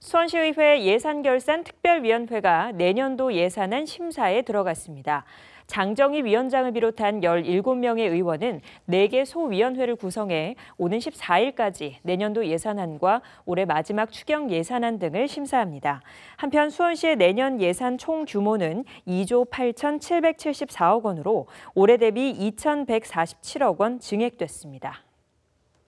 수원시의회 예산결산특별위원회가 내년도 예산안 심사에 들어갔습니다. 장정희 위원장을 비롯한 17명의 의원은 4개 소위원회를 구성해 오는 14일까지 내년도 예산안과 올해 마지막 추경 예산안 등을 심사합니다. 한편 수원시의 내년 예산 총 규모는 2조 8,774억 원으로 올해 대비 2,147억 원 증액됐습니다.